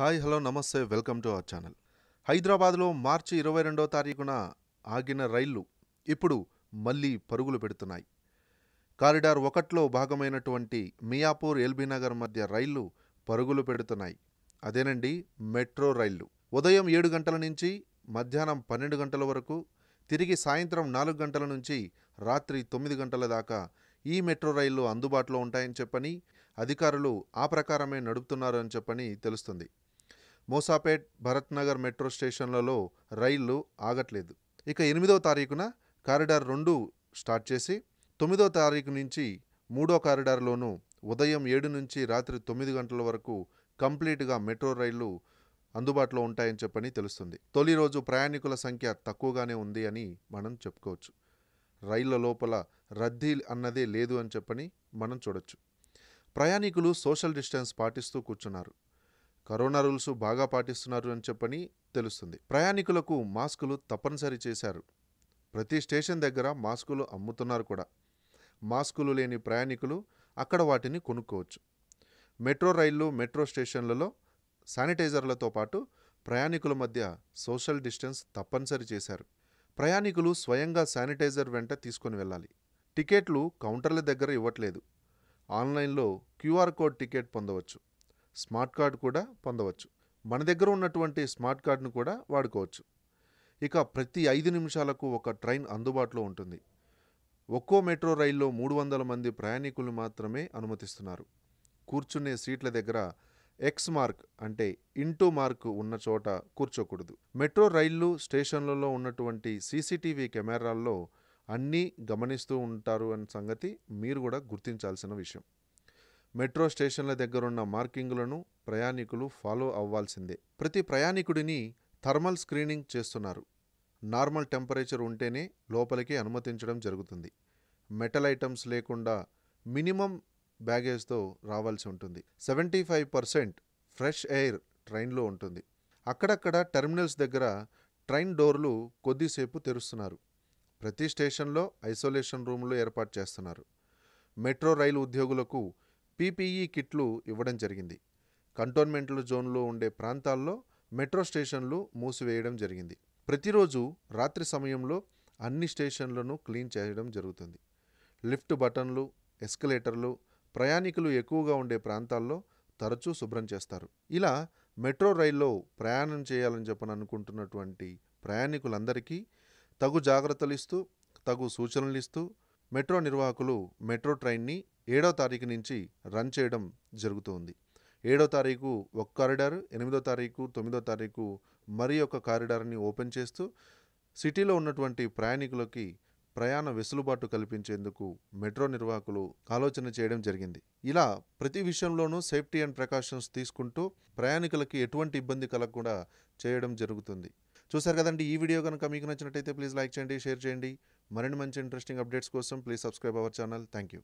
hi hello నమస్తే welcome to our channel హైదరాబాద్లో March ఇరవై రెండో తారీఖున ఆగిన రైళ్లు ఇప్పుడు మళ్ళీ పరుగులు పెడుతున్నాయి కారిడార్ ఒకట్లో భాగమైనటువంటి మియాపూర్ ఎల్బీనగర్ మధ్య రైళ్లు పరుగులు పెడుతున్నాయి అదేనండి మెట్రో రైళ్లు ఉదయం ఏడు గంటల నుంచి మధ్యాహ్నం పన్నెండు గంటల వరకు తిరిగి సాయంత్రం నాలుగు గంటల నుంచి రాత్రి తొమ్మిది గంటల దాకా ఈ మెట్రో రైళ్లు అందుబాటులో ఉంటాయని చెప్పని అధికారులు ఆ ప్రకారమే నడుపుతున్నారని చెప్పని తెలుస్తుంది మోసాపేట్ భరత్నగర్ మెట్రో స్టేషన్లలో రైళ్లు ఆగట్లేదు ఇక ఎనిమిదో తారీఖున కారిడార్ రెండు స్టార్ట్ చేసి తొమ్మిదో తారీఖు నుంచి మూడో కారిడార్లోనూ ఉదయం ఏడు నుంచి రాత్రి తొమ్మిది గంటల వరకు కంప్లీట్గా మెట్రో రైళ్లు అందుబాటులో ఉంటాయని చెప్పని తెలుస్తుంది తొలి రోజు ప్రయాణికుల సంఖ్య తక్కువగానే ఉంది అని మనం చెప్పుకోవచ్చు రైళ్ల లోపల రద్దీ అన్నదే లేదు అని చెప్పని మనం చూడొచ్చు ప్రయాణికులు సోషల్ డిస్టెన్స్ పాటిస్తూ కూర్చున్నారు కరోనా రూల్స్ బాగా పాటిస్తున్నారు అని చెప్పని తెలుస్తుంది ప్రయాణికులకు మాస్కులు తప్పనిసరి చేశారు ప్రతి స్టేషన్ దగ్గర మాస్కులు అమ్ముతున్నారు కూడా మాస్కులు లేని ప్రయాణికులు అక్కడ వాటిని కొనుక్కోవచ్చు మెట్రో రైళ్లు మెట్రో స్టేషన్లలో శానిటైజర్లతో పాటు ప్రయాణికుల మధ్య సోషల్ డిస్టెన్స్ తప్పనిసరి చేశారు ప్రయాణికులు స్వయంగా శానిటైజర్ వెంట తీసుకొని వెళ్ళాలి టికెట్లు కౌంటర్ల దగ్గర ఇవ్వట్లేదు ఆన్లైన్లో క్యూఆర్ కోడ్ టికెట్ పొందవచ్చు స్మార్ట్ కార్డు కూడా పొందవచ్చు మన దగ్గర ఉన్నటువంటి స్మార్ట్ కార్డును కూడా వాడుకోవచ్చు ఇక ప్రతి ఐదు నిమిషాలకు ఒక ట్రైన్ అందుబాటులో ఉంటుంది ఒక్కో మెట్రో రైల్లో మూడు వందల మంది ప్రయాణికులు మాత్రమే అనుమతిస్తున్నారు కూర్చునే సీట్ల దగ్గర ఎక్స్ మార్క్ అంటే ఇంటూ మార్క్ ఉన్న చోట కూర్చోకూడదు మెట్రో రైళ్ళు స్టేషన్లలో ఉన్నటువంటి సీసీటీవీ కెమెరాల్లో అన్నీ గమనిస్తూ ఉంటారు అనే సంగతి మీరు కూడా గుర్తించాల్సిన విషయం మెట్రో స్టేషన్ల దగ్గరున్న మార్కింగులను ప్రయాణికులు ఫాలో అవ్వాల్సిందే ప్రతి ప్రయాణికుడిని థర్మల్ స్క్రీనింగ్ చేస్తున్నారు నార్మల్ టెంపరేచర్ ఉంటేనే లోపలికి అనుమతించడం జరుగుతుంది మెటల్ ఐటమ్స్ లేకుండా మినిమం బ్యాగేజ్తో రావాల్సి ఉంటుంది seventy five percent fresh air ట్రైన్లో ఉంటుంది అక్కడక్కడ టెర్మినల్స్ దగ్గర ట్రైన్ డోర్లు కొద్దిసేపు తెరుస్తున్నారు ప్రతి స్టేషన్లో ఐసోలేషన్ రూములు ఏర్పాటు చేస్తున్నారు మెట్రో రైలు ఉద్యోగులకు పీపీఈ కిట్లు ఇవ్వడం జరిగింది కంటోన్మెంట్ల జోన్లో ఉండే ప్రాంతాల్లో మెట్రో స్టేషన్లు మూసివేయడం జరిగింది ప్రతిరోజు రాత్రి సమయంలో అన్ని స్టేషన్లను క్లీన్ చేయడం జరుగుతుంది లిఫ్ట్ బటన్లు ఎస్కలేటర్లు ప్రయాణికులు ఎక్కువగా ఉండే ప్రాంతాల్లో తరచూ శుభ్రం చేస్తారు ఇలా మెట్రో రైల్లో ప్రయాణం చేయాలని చెప్పని అనుకుంటున్నటువంటి ప్రయాణికులందరికీ తగు జాగ్రత్తలు ఇస్తూ తగు సూచనలు ఇస్తూ మెట్రో నిర్వాహకులు మెట్రో ట్రైన్ని ఏడో తారీఖు నుంచి రన్ చేయడం జరుగుతుంది ఏడో తారీఖు ఒక కారిడార్ ఎనిమిదో తారీఖు తొమ్మిదో తారీఖు మరి ఒక కారిడార్ని ఓపెన్ చేస్తూ సిటీలో ఉన్నటువంటి ప్రయాణికులకి ప్రయాణ వెసులుబాటు కల్పించేందుకు మెట్రో నిర్వాహకులు ఆలోచన చేయడం జరిగింది ఇలా ప్రతి విషయంలోనూ సేఫ్టీ అండ్ ప్రికాషన్స్ తీసుకుంటూ ప్రయాణికులకి ఎటువంటి ఇబ్బంది కలగకుండా చేయడం జరుగుతుంది చూసారు కదండి ఈ వీడియో కనుక మీకు నచ్చినట్టయితే ప్లీజ్ లైక్ చేయండి షేర్ చేయండి మరిన్ని మంచి ఇంట్రెస్టింగ్ అప్డేట్స్ కోసం please subscribe our channel thank you